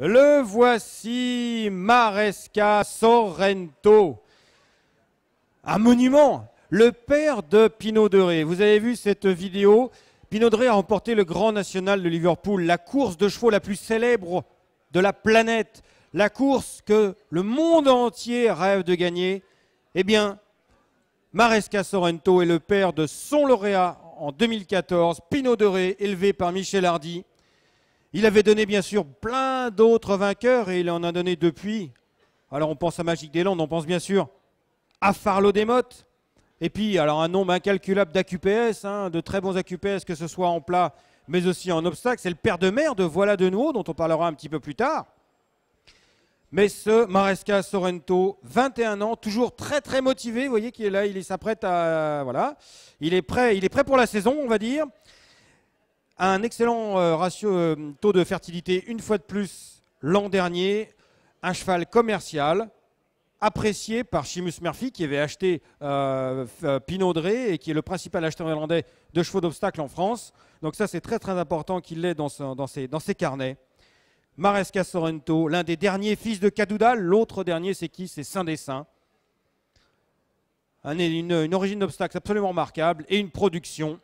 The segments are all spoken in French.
Le voici, Maresca Sorrento. Un monument, le père de Pinot de Vous avez vu cette vidéo Pinot de a remporté le Grand National de Liverpool, la course de chevaux la plus célèbre de la planète, la course que le monde entier rêve de gagner. Eh bien, Maresca Sorrento est le père de son lauréat en 2014, Pinot de élevé par Michel Hardy. Il avait donné bien sûr plein d'autres vainqueurs et il en a donné depuis. Alors on pense à Magique des Landes, on pense bien sûr à Farlo des Et puis alors un nombre incalculable d'AQPS, hein, de très bons AQPS que ce soit en plat mais aussi en obstacle. C'est le père de mer de Voilà de Nouveau dont on parlera un petit peu plus tard. Mais ce Maresca Sorrento, 21 ans, toujours très très motivé. Vous voyez qu'il est là, il s'apprête à voilà, il est prêt, il est prêt pour la saison, on va dire. Un excellent euh, ratio euh, taux de fertilité, une fois de plus, l'an dernier. Un cheval commercial, apprécié par Chimus Murphy qui avait acheté euh, Pinaudré et qui est le principal acheteur irlandais de chevaux d'obstacle en France. Donc ça c'est très très important qu'il l'ait dans, ses, dans, ses, carnets. Maresca Sorrento, l'un des derniers fils de Cadouda, l'autre dernier c'est qui C'est Saint-Dessin. une, une, origine d'obstacle absolument remarquable et une production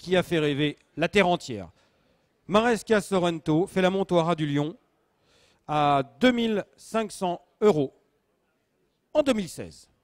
qui a fait rêver la terre entière. Maresca Sorrento fait la Montoira du Lyon à 2500 euros en 2016.